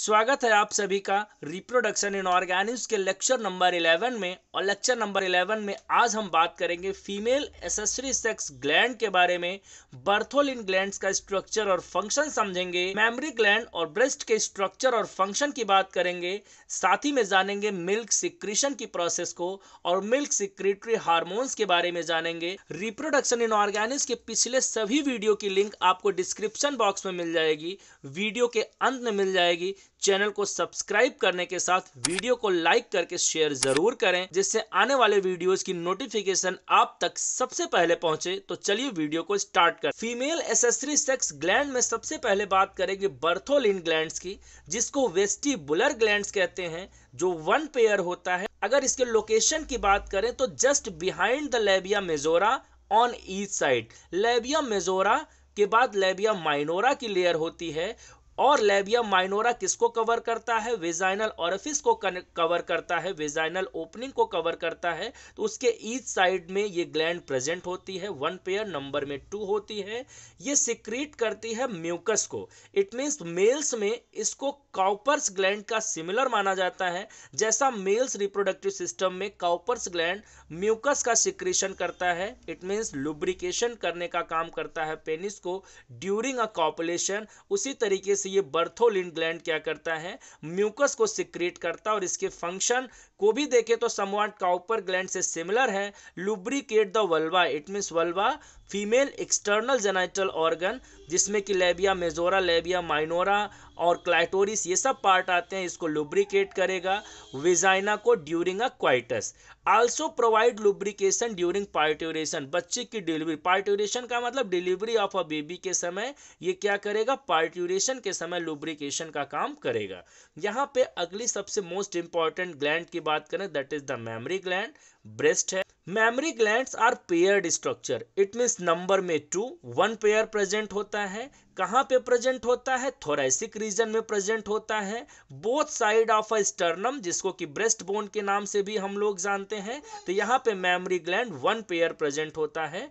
स्वागत है आप सभी का रिप्रोडक्शन इन ऑर्गेनिक्स के लेक्चर नंबर 11 में और लेक्चर नंबर 11 में आज हम बात करेंगे फीमेल एसेसरी सेक्स ग्लैंड के बारे में बर्थोलिन ग्लैंड का स्ट्रक्चर और फंक्शन समझेंगे मेमोरी ग्लैंड और ब्रेस्ट के स्ट्रक्चर और फंक्शन की बात करेंगे साथ ही में जानेंगे मिल्क सिक्रीशन की प्रोसेस को और मिल्क सिक्रेटरी हार्मोन्स के बारे में जानेंगे रिप्रोडक्शन इन ऑर्गेनिक्स के पिछले सभी वीडियो की लिंक आपको डिस्क्रिप्शन बॉक्स में मिल जाएगी वीडियो के अंत में मिल जाएगी चैनल को सब्सक्राइब करने के साथ वीडियो को लाइक करके शेयर जरूर करें जिससे आने वाले वीडियोस की नोटिफिकेशन आप तक सबसे पहले पहुंचे तो चलिए वीडियो को स्टार्ट कर फीमेल एसेसरी सेक्स ग्लैंड में सबसे पहले बात करेंगे बर्थोलिन ग्लैंड की जिसको वेस्टिबुलर ग्लैंड कहते हैं जो वन पेयर होता है अगर इसके लोकेशन की बात करें तो just behind the labia majora on each side labia majora के बाद लेबिया माइनोरा की लेयर होती है और लेबिया माइनोरा किसको कवर करता है वेजाइनल ऑरफिस को कवर करता है वेजाइनल ओपनिंग को कवर करता है तो उसके ईच साइड में ये ग्लैंड प्रेजेंट होती है वन पेयर नंबर में टू होती है ये सिक्रीट करती है म्यूकस को इट मीन्स मेल्स में इसको काउपर्स ग्लैंड का सिमिलर माना जाता है जैसा मेल्स रिप्रोडक्टिव सिस्टम में काउपर्स ग्लैंड म्यूकस का सिक्रीशन करता है इट मीन्स लुब्रिकेशन करने का काम करता है पेनिस को ड्यूरिंग अ कॉपुलेशन उसी तरीके से से ये बर्थोलिन ग्लैंड क्या करता है म्यूकस को सिक्रेट करता है और इसके फंक्शन को भी देखे तो समवाट काउपर ग्लैंड से सिमिलर है lubricate the vulva it means vulva female external genital organ जिसमें कि लेबिया मेजोरा लेबिया माइनोरा और क्लाइटोरिस ये सब पार्ट आते हैं इसको लुब्रिकेट करेगा विजाइना को during a coitus also provide lubrication during parturition बच्चे की डिलीवरी पार्ट्यूरेशन का मतलब डिलीवरी ऑफ अ बेबी के समय ये क्या करेगा पार्ट्यूरेशन के समय लुब्रिकेशन का काम करेगा यहाँ पे अगली सबसे मोस्ट इंपॉर्टेंट ग्लैंड की बात करें that is the mammary gland breast है mammary glands are paired structure it means number में टू वन पेयर प्रेजेंट होता है कहाँ पे प्रेजेंट होता है थोरेसिक रीजन में प्रेजेंट होता है both side of a sternum जिसको कि ब्रेस्ट बोन के नाम से भी हम लोग जानते हैं तो यहाँ पे mammary gland one pair present होता है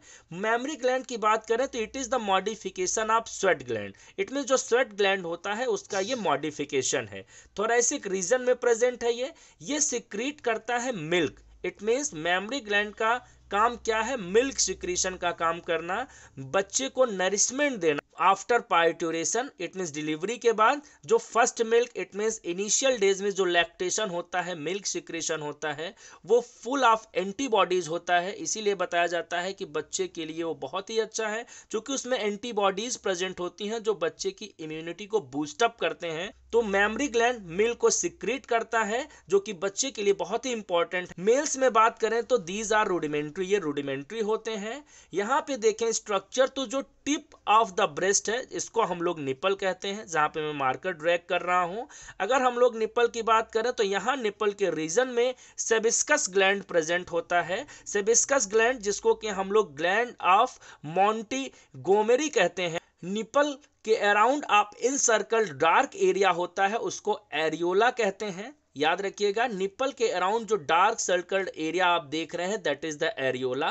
मेमोरी ग्लैंड की बात करें तो it is the modification of sweat gland it mean जो स्वेट ग्लैंड होता है उसका ये मॉडिफिकेशन है थोरेसिक रीजन में प्रेजेंट है ये ये सिक्रीट करता है milk it means mammary gland का काम क्या है मिल्क सिक्रीशन का काम करना बच्चे को नरिशमेंट देना after parturition it means delivery के बाद जो first milk it means initial days में जो लैक्टेशन होता है मिल्क सिक्रेशन होता है वो फुल ऑफ एंटीबॉडीज होता है इसीलिए बताया जाता है कि बच्चे के लिए वो बहुत ही अच्छा है क्योंकि उसमें एंटीबॉडीज प्रेजेंट होती हैं जो बच्चे की इम्यूनिटी को बूस्टअप करते हैं तो मेमरी ग्लैंड मिल्क को सिक्रीट करता है जो कि बच्चे के लिए बहुत ही इंपॉर्टेंट मेल्स में बात करें तो दीज आर रूडिमेंट्री ये रूडिमेंट्री होते हैं यहाँ पे देखें स्ट्रक्चर तो जो टिप ऑफ द ब्रेस्ट है इसको हम लोग निपल कहते हैं जहाँ पे मैं मार्कर ड्रैग कर रहा हूँ अगर हम लोग निपल की बात करें तो यहाँ निपल के रीजन में सेबिस्कस ग्लैंड प्रेजेंट होता है सेबिस्कस ग्लैंड जिसको कि हम लोग ग्लैंड ऑफ मॉन्टी गोमेरी कहते हैं निपल के अराउंड आप इन सर्कल डार्क एरिया होता है उसको एरियोला कहते हैं याद रखिएगा निप्पल के अराउंड जो डार्क सर्कल्ड एरिया आप देख रहे हैं that is the areola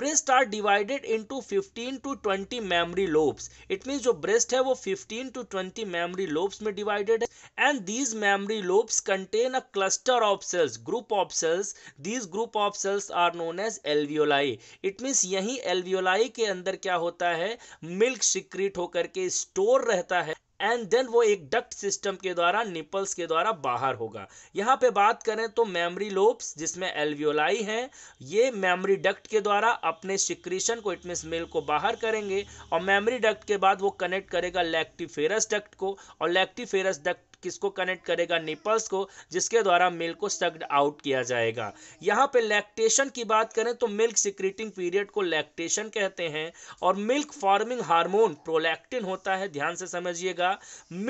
breast are divided into 15 to 20 mammary lobes it mean जो ब्रेस्ट है वो 15 टू 20 मेमोरी लोब्स में डिवाइडेड है and these mammary lobes contain a cluster of cells group of cells these group of cells are known as alveoli it means यही alveoli के अंदर क्या होता है मिल्क सिक्रीट होकर के स्टोर रहता है एंड देन वो एक डक्ट सिस्टम के द्वारा निपल्स के द्वारा बाहर होगा यहाँ पे बात करें तो मेमरी लोब्स जिसमें एल्वियोलाई हैं ये मेमरी डक्ट के द्वारा अपने सिक्रीशन को इट मेल को बाहर करेंगे और मेमरी डक्ट के बाद वो कनेक्ट करेगा लैक्टिफेरस डक्ट को और लैक्टिफेरस डक्ट किसको कनेक्ट करेगा निपल्स को जिसके द्वारा मिल्क को सक्ड आउट किया जाएगा यहाँ पे लैक्टेशन की बात करें तो मिल्क सिक्रीटिंग पीरियड को लैक्टेशन कहते हैं और मिल्क फार्मिंग हार्मोन प्रोलैक्टिन होता है ध्यान से समझिएगा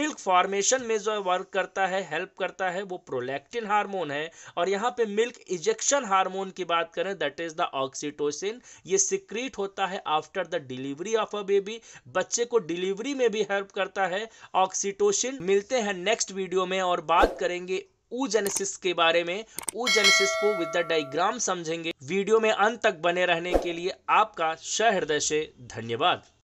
मिल्क फार्मेशन में जो वर्क करता है हेल्प करता है वो प्रोलैक्टिन हार्मोन है और यहाँ पे मिल्क इजेक्शन हार्मोन की बात करें दैट इज द ऑक्सीटोसिन ये सिक्रीट होता है after the delivery of a baby बच्चे को डिलीवरी में भी हेल्प करता है ऑक्सीटोसिन मिलते हैं नेक्स्ट नेक्स्ट वीडियो में और बात करेंगे ऊजेनेसिस के बारे में जेनेसिस को विद द डायग्राम समझेंगे वीडियो में अंत तक बने रहने के लिए आपका सहृदय से धन्यवाद